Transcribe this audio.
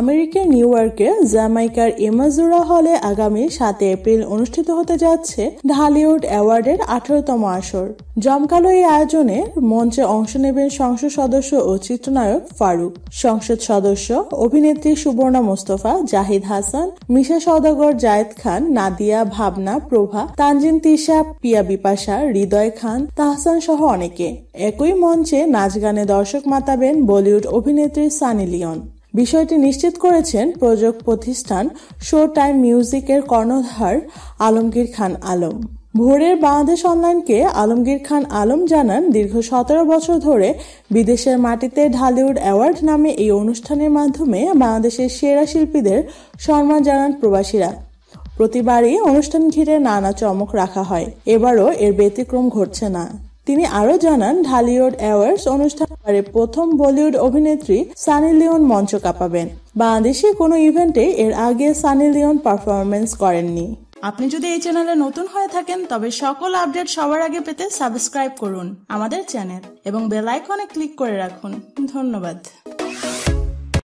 আমেরিকার নিউ ইয়র্কে জ্যামাইকার এমাজুরা হলে আগামী সাত এপ্রিল অনুষ্ঠিত হতে যাচ্ছে ঢালিউড অ্যাওয়ার্ডের আঠারোতম আসর জমকালো এই আয়োজনে মঞ্চে অংশ নেবেন সংসদ সদস্য ও চিত্রনায়ক ফারুক সংসদ সদস্য অভিনেত্রী সুবর্ণা মোস্তফা জাহিদ হাসান মিশা সদাগর জায়েদ খান নাদিয়া ভাবনা প্রভা তানজিন তিশা পিয়া বিপাশা হৃদয় খান তাহসান সহ অনেকে একই মঞ্চে নাচ গানে দর্শক মাতাবেন বলিউড অভিনেত্রী সানি লিওন বিষয়টি নিশ্চিত করেছেন প্রযোগ প্রতিষ্ঠান শো টাইম মিউজিকের কর্ণধার আলমগীর খান আলম ভোরের বাংলাদেশ অনলাইনকে আলমগীর খান আলম জানান দীর্ঘ সতেরো বছর ধরে বিদেশের মাটিতে ঢালিউড অ্যাওয়ার্ড নামে এই অনুষ্ঠানের মাধ্যমে বাংলাদেশের সেরা শিল্পীদের সম্মান জানান প্রবাসীরা প্রতিবারই অনুষ্ঠান ঘিরে নানা চমক রাখা হয় এবারও এর ব্যতিক্রম ঘটছে না তিনি আরও জানান ঢালিউড অ্যাওয়ার্ডস অনুষ্ঠানে প্রথম বলিউড অভিনেত্রী সানি লিওন মঞ্চ কাঁপাবেন বাংলাদেশে কোনো ইভেন্টে এর আগে সানি লিওন পারফরমেন্স করেননি আপনি যদি এই চ্যানেলে নতুন হয়ে থাকেন তবে সকল আপডেট সবার আগে পেতে সাবস্ক্রাইব করুন আমাদের চ্যানেল এবং বেল আইকনে ক্লিক করে রাখুন ধন্যবাদ